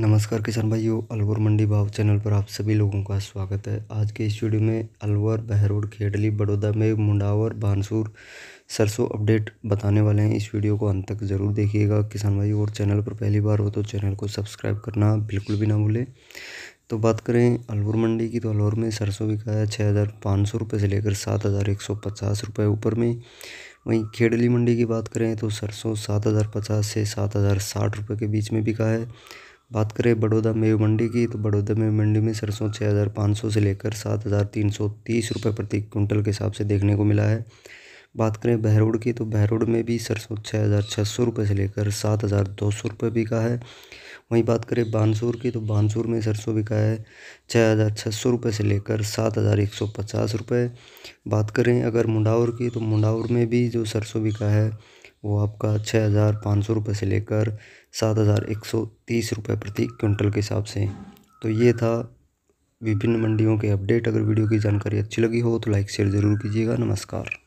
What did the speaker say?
नमस्कार किसान भाइयों अलवर मंडी भाव चैनल पर आप सभी लोगों का स्वागत है आज के इस वीडियो में अलवर बहरोड खेडली बड़ौदा में मुंडावर बानसूर सरसों अपडेट बताने वाले हैं इस वीडियो को अंत तक ज़रूर देखिएगा किसान भाई और चैनल पर पहली बार हो तो चैनल को सब्सक्राइब करना बिल्कुल भी ना भूलें तो बात करें अलवर मंडी की तो अलवर में सरसों बिका है छः हज़ार पाँच सौ रुपये से लेकर सात हज़ार एक सौ पचास रुपये ऊपर में वहीं खेडली मंडी की बात करें तो सरसों सात हज़ार पचास से सात हज़ार साठ रुपये के बीच में बिका है बात करें बड़ौदा मेव मंडी की तो बड़ौदा मेव मंडी में सरसों छः हज़ार पाँच सौ से लेकर सात हज़ार तीन सौ तीस रुपये प्रति क्विंटल के हिसाब से देखने को मिला है बात करें बहरोड की तो बहरोड में भी सरसों छः हज़ार छः सौ रुपये से लेकर सात हज़ार दो सौ रुपये बिका है वहीं बात करें बानसूर की तो बानसूर में सरसों बिका है छः हज़ार छः सौ रुपये से लेकर सात हज़ार एक सौ पचास रुपये बात करें अगर मुंडावर की तो मुंडावर में भी जो सरसों बिका है वो आपका छः हज़ार पाँच सौ रुपये से लेकर सात हज़ार एक सौ तीस रुपये प्रति क्विंटल के हिसाब से तो ये था विभिन्न मंडियों के अपडेट अगर वीडियो की जानकारी अच्छी लगी हो तो लाइक शेयर ज़रूर कीजिएगा नमस्कार